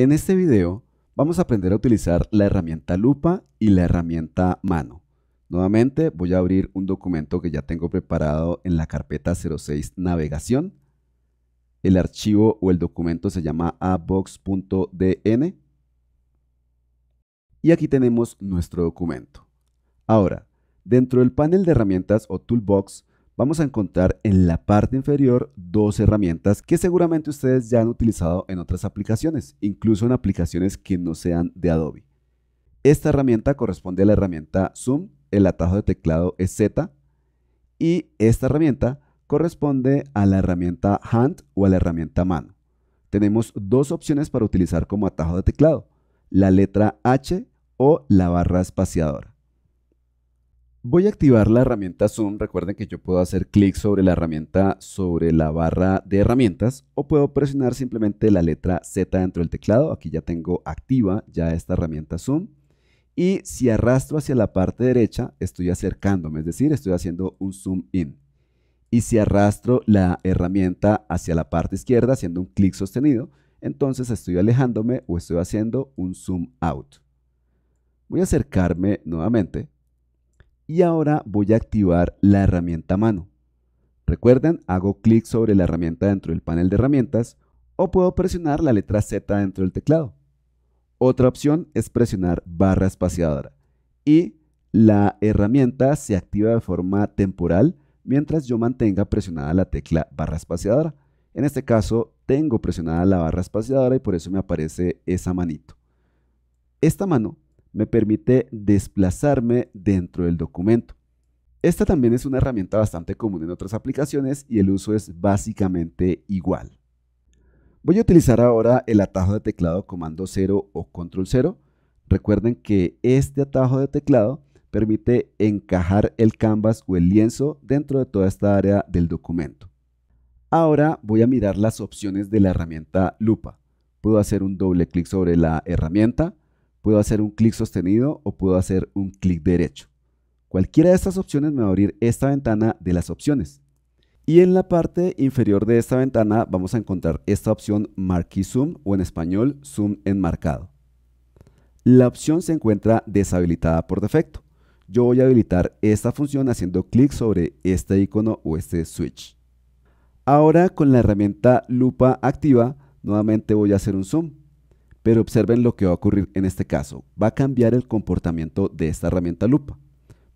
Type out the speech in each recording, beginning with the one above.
En este video vamos a aprender a utilizar la herramienta lupa y la herramienta mano. Nuevamente voy a abrir un documento que ya tengo preparado en la carpeta 06 navegación. El archivo o el documento se llama abox.dn y aquí tenemos nuestro documento. Ahora, dentro del panel de herramientas o toolbox vamos a encontrar en la parte inferior dos herramientas que seguramente ustedes ya han utilizado en otras aplicaciones, incluso en aplicaciones que no sean de Adobe. Esta herramienta corresponde a la herramienta Zoom, el atajo de teclado es Z, y esta herramienta corresponde a la herramienta Hand o a la herramienta Mano. Tenemos dos opciones para utilizar como atajo de teclado, la letra H o la barra espaciadora. Voy a activar la herramienta Zoom. Recuerden que yo puedo hacer clic sobre la herramienta sobre la barra de herramientas o puedo presionar simplemente la letra Z dentro del teclado. Aquí ya tengo activa ya esta herramienta Zoom. Y si arrastro hacia la parte derecha, estoy acercándome, es decir, estoy haciendo un zoom in. Y si arrastro la herramienta hacia la parte izquierda haciendo un clic sostenido, entonces estoy alejándome o estoy haciendo un zoom out. Voy a acercarme nuevamente y ahora voy a activar la herramienta mano. Recuerden, hago clic sobre la herramienta dentro del panel de herramientas o puedo presionar la letra Z dentro del teclado. Otra opción es presionar barra espaciadora y la herramienta se activa de forma temporal mientras yo mantenga presionada la tecla barra espaciadora. En este caso tengo presionada la barra espaciadora y por eso me aparece esa manito. Esta mano me permite desplazarme dentro del documento. Esta también es una herramienta bastante común en otras aplicaciones y el uso es básicamente igual. Voy a utilizar ahora el atajo de teclado comando 0 o control 0. Recuerden que este atajo de teclado permite encajar el canvas o el lienzo dentro de toda esta área del documento. Ahora voy a mirar las opciones de la herramienta lupa. Puedo hacer un doble clic sobre la herramienta, puedo hacer un clic sostenido o puedo hacer un clic derecho. Cualquiera de estas opciones me va a abrir esta ventana de las opciones. Y en la parte inferior de esta ventana vamos a encontrar esta opción Marquee Zoom o en español Zoom enmarcado. La opción se encuentra deshabilitada por defecto. Yo voy a habilitar esta función haciendo clic sobre este icono o este switch. Ahora con la herramienta lupa activa, nuevamente voy a hacer un zoom. Pero observen lo que va a ocurrir en este caso. Va a cambiar el comportamiento de esta herramienta lupa.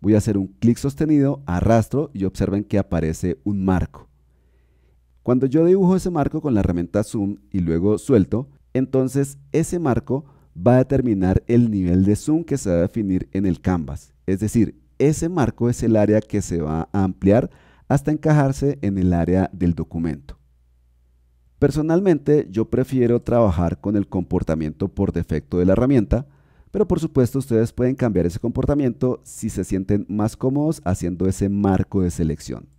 Voy a hacer un clic sostenido, arrastro y observen que aparece un marco. Cuando yo dibujo ese marco con la herramienta zoom y luego suelto, entonces ese marco va a determinar el nivel de zoom que se va a definir en el canvas. Es decir, ese marco es el área que se va a ampliar hasta encajarse en el área del documento. Personalmente yo prefiero trabajar con el comportamiento por defecto de la herramienta, pero por supuesto ustedes pueden cambiar ese comportamiento si se sienten más cómodos haciendo ese marco de selección.